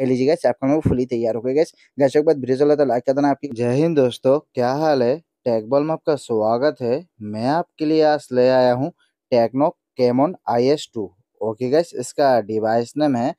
लीजिए गैस आपका मैं फुली तैयार हो गया गैस गैस एक बार ब्रिज वाला तो लाइक कर देना आपकी जय हिंद दोस्तों क्या हाल है टेकबॉल में आपका स्वागत है मैं आपके लिए आज ले आया हूँ Tecno Camon I S two okay guys इसका डिवाइस नेम है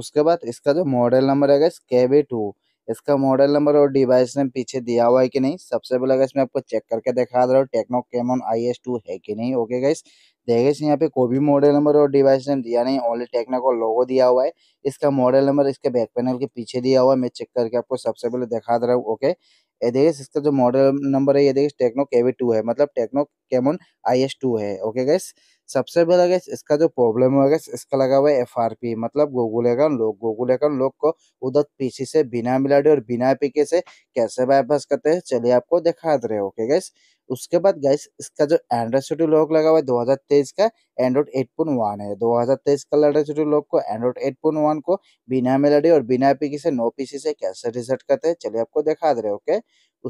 उसके बाद इसका जो मॉडल नंबर है गैस के बी टू इसका मॉडल नंबर और डिवाइस ने पीछे दिया हुआ है कि नहीं सबसे पहले गाइस मैं आपको चेक करके दिखा दे रहा हूँ Tecno Camon I S two है कि नहीं ओके गाइस देखिए यहाँ पे कोई भी मॉडल नंबर और डिवाइस ने दिया नहीं ओनली टेक्नो का लोगो दिया हुआ है इसका मॉडल नंबर इसके बैक पैनल के पीछे दिया हुआ है मैं चेक करके आपको सबसे पहले दिखा दे रहा हूँ ओके ये देखिए इसका जो मॉडल नंबर है ये देखिए टेक्नो केवी टू है मतलब Tecno Camon I S two है ओके गाइस सबसे पहले गैस इसका जो प्रॉब्लम हुआ गैस इसका लगा हुआ है एफ आर पी मतलब Google account lock Google account lock को उधर पीसी से बिना मिलाडी और बिना पीके से कैसे बाईपास करते हैं चलिए आपको दिखा दे रहे ओके गैस उसके बाद गैस इसका जो एंड्रॉइड सिटी लॉक लगा हुआ है 2023 का एंड्रॉइड एट पॉइंट वन है 2023 का एंड्रॉइड सिटी लॉक को एंड्रॉइड एट पॉइंट वन को बिना मेलोडी और बिना पीकी से नो पीसी से कैसे रिजल्ट करते हैं चलिए आपको दिखा दे रहे ओके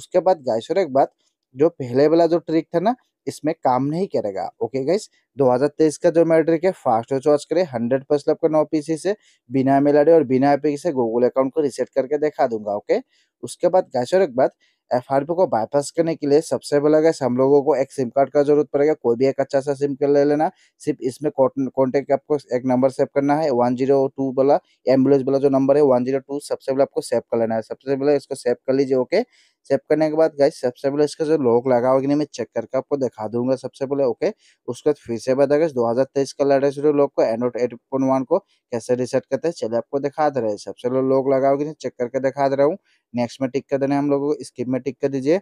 उसके बाद गैस और एक बात जो पहले वाला जो ट्रिक था ना इसमें काम नहीं करेगा ओके गाइस 2023 का जो मैट्रिक है फास्ट रिचार्ज करे हंड्रेड परसेंट आपका नौ पी से बिना एम और बिना आई से गूगल अकाउंट को रिसेट करके दिखा दूंगा ओके उसके बाद गाइस और एक बात एफ को बाईपास करने के लिए सबसे पहले गैस हम लोगों को एक सिम कार्ड का जरूरत पड़ेगा कोई भी एक अच्छा सा सिम कार्ड ले लेना सिर्फ इसमें कॉन्टेक्ट आपको एक नंबर सेव करना है वन जीरो टू वाला एम्बुलेंस वाला जो नंबर है वन जीरो टू सबसे पहले आपको सेव कर लेना है सबसे पहले इसको सेव कर लीजिए ओके सेव करने के बाद गाइस सबसे पहले इसका जो लॉक लगा होगा मैं चेक करके आपको दिखा दूंगा सबसे पहले ओके उसके बाद फिर से बता दो हजार तेईस का लॉक को एंड्रॉइड एट पॉइंट वन को कैसे रिसेट करते हैं चले आपको दिखा दे रहे हैं सबसे पहले लॉक लगा होगी चेक करके दिखा दे रहा हूँ नेक्स्ट में टिक कर देना हम लोगों को स्किप में टिक कर दीजिए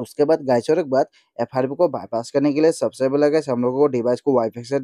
उसके बाद गाइस के बाद एफ को बाईपास करने के लिए सबसे पहले गए हम लोगों को डिवाइस को वाई से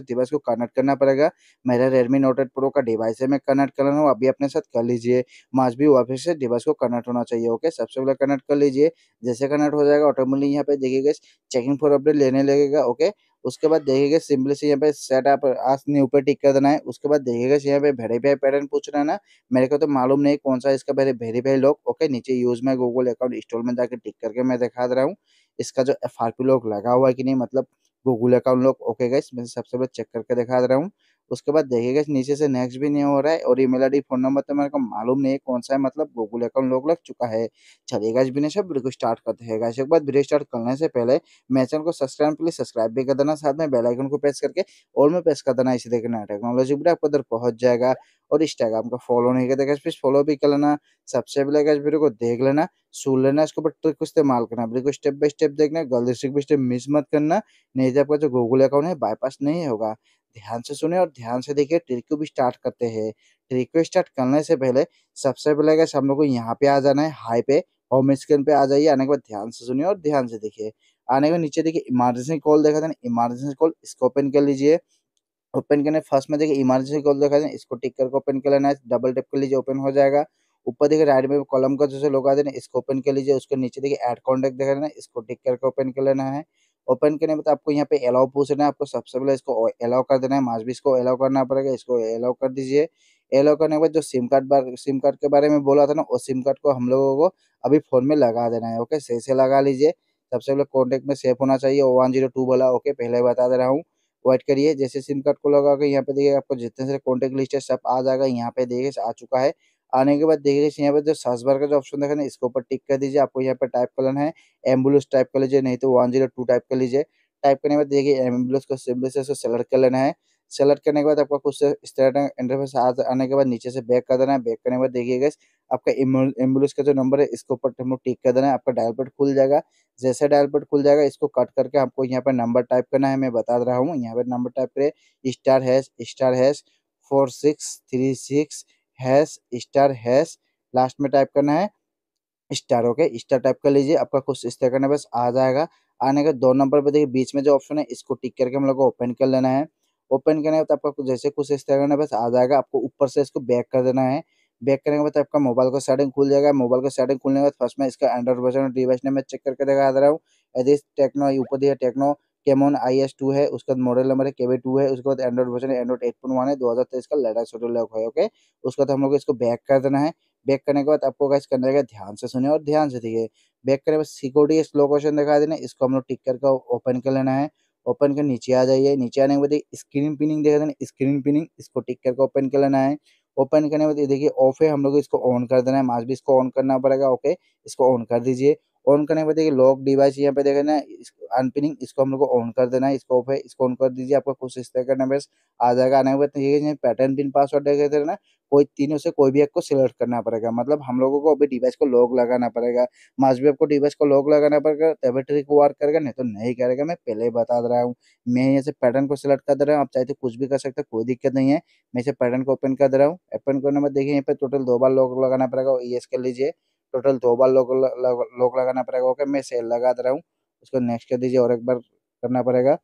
डिवाइस को कनेक्ट करना पड़ेगा मेरा रेडमी नोट एट प्रो का डिवाइस है मैं कनेक्ट कर रहा हूँ अभी अपने साथ कर लीजिए माज भी वाई से डिवाइस को कनेक्ट होना चाहिए ओके सबसे पहले कनेक्ट कर लीजिए जैसे कनेक्ट हो जाएगा ऑटोमेटिक यहाँ पे देखिए चेकिंग फॉर अपडेट लेने लगेगा ओके उसके बाद देखिएगा सिंपल से यहाँ पे सेटअप आसनी ऊपर टिक कर देना है उसके बाद देखिएगा यहाँ पे वेरीफाई पैटर्न पूछ रहा है ना मेरे को तो मालूम नहीं कौन सा इसका वेरीफाई लॉक ओके नीचे यूज में गूगल अकाउंट इंस्टॉल में जाकर टिक करके मैं दिखा दे रहा हूँ इसका जो एफ लॉक लगा हुआ है कि नहीं मतलब Google account lock okay guys मैं सबसे पहले चेक करके दिखा दे रहा हूँ उसके बाद देखिएगा नीचे से नेक्स्ट भी नहीं हो रहा है और ईमेल आईडी फोन नंबर तो मेरे को मालूम नहीं है कौन सा है मतलब गूगल अकाउंट लोग लग चुका है चलेगा इस बिना सब वीडियो स्टार्ट करते हैं गाइस एक बार वीडियो स्टार्ट करने से पहले मेरे चैनल को सब्सक्राइब प्लीज सब्सक्राइब भी कर देना साथ में बेलाइकन को प्रेस करके और में प्रेस कर देना इसे देखना टेक्नोलॉजी भी आपको उधर पहुंच जाएगा और इंस्टाग्राम का फॉलो नहीं करते गैस प्लीज फॉलो भी कर लेना सबसे पहले गैस वीडियो को देख लेना सुन लेना इसके ऊपर ट्रिक इस्तेमाल करना बिल्कुल स्टेप बाय स्टेप देखना गलती से भी स्टेप मिस मत करना नहीं तो आपका जो गूगल अकाउंट है बाईपास नहीं होगा ध्यान से सुने और ध्यान से देखिए ट्रिक को भी स्टार्ट करते हैं ट्रिक को स्टार्ट करने से पहले सबसे पहले कैसे हम लोग को यहाँ पे आ जाना है हाई पे होम स्क्रीन पे आ जाइए आने के बाद ध्यान से सुनिए और ध्यान से देखिए आने के बाद नीचे देखिए इमरजेंसी कॉल देखा था इमरजेंसी कॉल इसको ओपन कर लीजिए ओपन करने फर्स्ट में देखिए इमरजेंसी कॉल देखा जाए इसको टिक करके ओपन कर लेना है डबल टिप कर लीजिए ओपन हो जाएगा ऊपर देखिए राइट में कॉलम का जैसे लोग आ हैं इसको ओपन कर लीजिए उसके नीचे देखिए एड कॉन्टेक्ट देखा देना इसको टिक करके ओपन कर लेना है ओपन करने में तो आपको यहाँ पे अलाउ पूछना है आपको सबसे पहले इसको अलाउ कर देना है माज भी इसको अलाउ करना पड़ेगा इसको अलाउ कर दीजिए अलाउ करने के बाद जो सिम कार्ड बार सिम कार्ड के बारे में बोला था ना उस सिम कार्ड को हम लोगों को अभी फ़ोन में लगा देना है ओके सही से लगा लीजिए सबसे पहले कॉन्टेक्ट में सेफ होना चाहिए वन जीरो टू वाला ओके पहले बता दे रहा हूँ वेट करिए जैसे सिम कार्ड को लगा के यहाँ पे देखिए आपको जितने सारे कॉन्टेक्ट लिस्ट है सब आ जाएगा यहाँ पे देखिए आ चुका है आने के बाद देखिए यहाँ पे जो सर्च बार का जो ऑप्शन देखा ना इसके ऊपर टिक कर दीजिए आपको यहाँ पे टाइप करना है एम्बुलेंस टाइप कर लीजिए नहीं तो वन जीरो टू टाइप कर लीजिए टाइप करने के बाद देखिए एम्बुलेंस को सिंपल से सेलेक्ट कर लेना है सेलेक्ट करने के बाद आपका कुछ इस तरह का इंटरफेस आने के बाद नीचे से बैक कर देना है बैक करने के बाद देखिए गैस आपका एम्बुलेंस का जो नंबर है इसके ऊपर हम लोग टिक कर देना है आपका डायल पेड खुल जाएगा जैसे डायल पेड खुल जाएगा इसको कट करके आपको यहाँ पर नंबर टाइप करना है मैं बता रहा हूँ यहाँ पर नंबर टाइप करें star hash star hash four six three six hash star hash last में टाइप करना है स्टार ओके स्टार टाइप कर लीजिए आपका कुछ इस तरह करना बस आ जाएगा आने का दो नंबर पर देखिए बीच में जो ऑप्शन है इसको टिक करके हम लोग को ओपन कर लेना है ओपन करने के बाद आपका जैसे कुछ इस तरह करना बस आ जाएगा आपको ऊपर से इसको बैक कर देना है बैक करने के बाद आपका मोबाइल का सेटिंग खुल जाएगा मोबाइल का सेटिंग खुलने के बाद फर्स्ट में इसका एंड्रॉइड वर्जन डिवाइस ने मैं चेक करके देखा आ रहा हूँ यदि टेक्नो ऊपर दिया Tecno Camon I S two है उसके बाद मॉडल नंबर है के टू है उसके बाद Android version Android eight point one है दो हज़ार तेईस का लेटेस्ट लॉक है ओके उसके बाद हम लोग इसको बैक कर देना है बैक करने के बाद आपको गाइस करने का ध्यान से सुने और ध्यान से दिखे बैक करने के बाद सिक्योरिटी स्लो क्वेश्चन दिखा देना इसको हम लोग टिक करके ओपन कर लेना है ओपन कर नीचे आ जाइए नीचे आने के बाद स्क्रीन पिनिंग देखा देना स्क्रीन पिनिंग इसको टिक करके ओपन कर लेना है ओपन करने के बाद ये देखिए ऑफ है हम लोग इसको ऑन कर देना है मास्क भी इसको ऑन करना पड़ेगा ओके इसको ऑन कर दीजिए ऑन करने के बाद देखिए लॉक डिवाइस यहाँ पे देखे ना अनपिनिंग इसको हम लोग को ऑन कर देना है इसको ऑफ है इसको ऑन कर दीजिए आपको कुछ इस तरह का नंबर आ जाएगा आने के बाद देखिए पैटर्न पिन पासवर्ड देखे थे ना कोई तीनों से कोई भी एक को सिलेक्ट करना पड़ेगा मतलब हम लोगों को अभी डिवाइस को लॉक लगाना पड़ेगा मस्ट भी आपको डिवाइस को लॉक लगाना पड़ेगा तभी ट्रिक वर्क करेगा नहीं तो नहीं करेगा मैं पहले ही बता रहा हूँ मैं यहाँ से पैटर्न को सिलेक्ट कर दे रहा हूँ आप चाहे तो कुछ भी कर सकते कोई दिक्कत नहीं है मैं इसे पैटर्न को ओपन कर दे रहा हूँ ओपन करने में देखिए यहाँ पे टोटल दो बार लॉक लगाना पड़ेगा ये कर लीजिए टोटल दो बार लोग लोग लगाना पड़ेगा ओके मैं सेल लगा दे रहा हूँ उसको नेक्स्ट कर दीजिए और एक बार करना पड़ेगा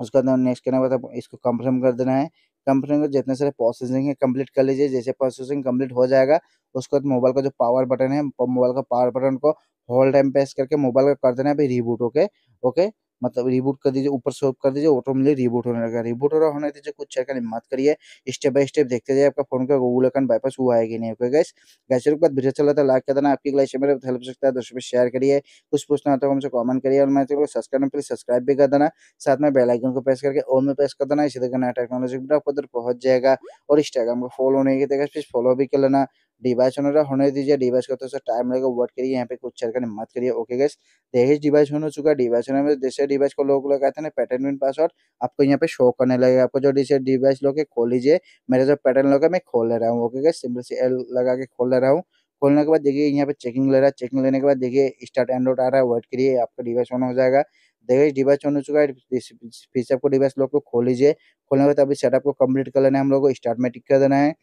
उसके बाद नेक्स्ट करने के बाद इसको कंफर्म कर देना है कंफर्म कर जितने सारे प्रोसेसिंग है कंप्लीट कर लीजिए जैसे प्रोसेसिंग कंप्लीट हो जाएगा उसके बाद मोबाइल का जो पावर बटन है मोबाइल का पावर बटन को होल टाइम प्रेस करके मोबाइल का कर देना है रिबूट ओके ओके मतलब रिबूट कर दीजिए ऊपर से कर दीजिए ऑटोमेटिक रिबूट होने लगा रिबूट हो रहा होने दीजिए कुछ चेक करने मत करिए स्टेप बाय स्टेप देखते जाए आपका फोन का गूगल अकाउंट बाईपास हुआ है कि नहीं ओके गैस गैस के बाद वीडियो चला था लाइक कर देना आपकी लाइफ मेरे हेल्प सकता है दोस्तों शेयर करिए कुछ पूछना होता तो है हमसे कॉमेंट करिए और मैं सब्सक्राइब प्लीज सब्सक्राइब भी कर देना साथ में बेलाइकन को प्रेस करके ऑन में प्रेस कर देना इसी तरह नया टेक्नोलॉजी आपको उधर पहुंच जाएगा और इंस्टाग्राम को फॉलो नहीं किया फॉलो भी कर लेना डिवाइस ऑन होने दीजिए डिवाइस का तो सर टाइम लगेगा वर्ट करिए यहाँ पे कुछ करने मत करिए ओके गैस दहेज डिवाइस ऑन हो चुका है डिवाइस ऑन में जैसे डिवाइस को लोग लगाते हैं ना पैटर्न विन पासवर्ड आपको यहाँ पे शो करने लगेगा आपको जो डिसे डिवाइस लोग खोल लीजिए मेरा जो पैटर्न लोग मैं खोल ले रहा हूँ ओके गैस सिंपल से एल लगा के खोल ले रहा हूँ खोलने के बाद देखिए यहाँ पे चेकिंग ले रहा है चेकिंग लेने के बाद देखिए स्टार्ट एंडोट आ रहा है वर्ट करिए आपका डिवाइस ऑन हो जाएगा देखिए डिवाइस ऑन हो चुका है फिर से आपको डिवाइस लोग को खोल लीजिए खोलने के बाद अभी सेटअप को कंप्लीट कर लेना है हम लोग को स्टार्ट में टिक कर देना है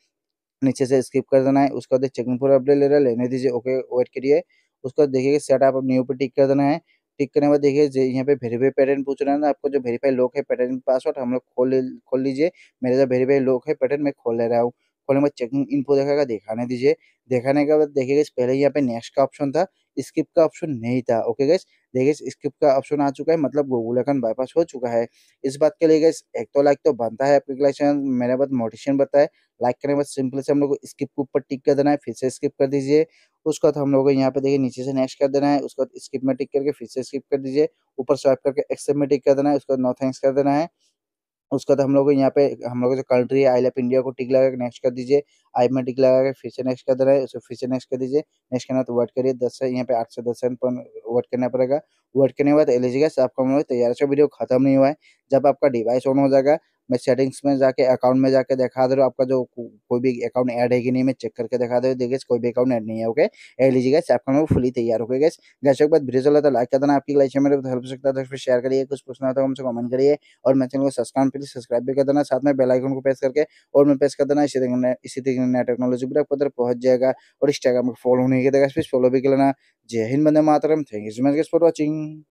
नीचे से स्किप कर देना है उसके बाद चेकिंग पूरा अपडेट ले रहा है लेने दीजिए ओके वेट करिए उसके बाद देखिए सेटअप अब न्यू पे टिक कर देना है टिक करने के बाद देखिए यहाँ पे वेरीफाई पैटर्न पूछ रहे हैं ना आपको जो वेरीफाई लॉक है पैटर्न पासवर्ड हम लोग खोल खोल लीजिए मेरा जो वेरीफाई लॉक है पैटर्न मैं खोल ले रहा हूँ खोलने के बाद चेकिंग इन्फो देखेगा दिखाने दीजिए दिखाने के बाद देखिए पहले यहाँ पे नेक्स्ट का ऑप्शन था स्किप का ऑप्शन नहीं था ओके गैस देखिए स्क्रिप्ट का ऑप्शन आ चुका है मतलब अकाउंट बाईपास हो चुका है इस बात के लिए गए एक तो लाइक तो बनता है आपके क्लास मेरे बाद मोटिवेशन बताया लाइक करने के बाद सिंपल से हम लोग को स्किप के ऊपर टिक कर देना है फिर से स्किप कर दीजिए उसके बाद हम लोग को यहाँ पे देखिए नीचे से नेक्स्ट कर देना है उसके बाद स्किप में टिक करके फिर से स्किप कर दीजिए ऊपर स्वाइप करके एक्सेप्ट में टिक कर देना है उसके बाद नो थैंक्स कर देना है उसके बाद हम लोग यहाँ पे हम लोग जो कंट्री है आई लव इंडिया को टिक लगा के नेक्स्ट कर दीजिए आई में टिक लगा के फिर से नेक्स्ट कर दे रहा है उसको फिर से नेक्स्ट कर दीजिए नेक्स्ट करना तो वर्ड करिए दस से यहाँ पे आठ से दस सेकंड पर वर्ड करना पड़ेगा वर्ड करने के बाद एलिजिएगा आपका हम लोग तैयार से वीडियो खत्म नहीं हुआ है जब आपका डिवाइस ऑन हो जाएगा मैं सेटिंग्स में जाके अकाउंट में जाके दिखा दे रहा हूँ आपका जो कोई भी अकाउंट ऐड है कि नहीं मैं चेक करके दिखा दे देखिए कोई भी अकाउंट ऐड नहीं है ओके ऐड लीजिए गैस आपका मैं फुली तैयार हो गया गैस गैस के बाद वीडियो चला तो लाइक कर देना आपकी लाइक मेरे हेल्प सकता है तो शेयर करिए कुछ पूछना होता तो है हमसे कमेंट करिए और मैं चैनल को सब्सक्राइब प्लीज सब्सक्राइब भी कर देना साथ में बेलाइकन को प्रेस करके और मैं प्रेस कर देना इसी तरीके इसी तरीके नया टेक्नोलॉजी भी आपको पहुंच जाएगा और इंस्टाग्राम को फॉलो नहीं किया गया फॉलो भी कर लेना जय हिंद बंदे मातरम thank you so much guys for watching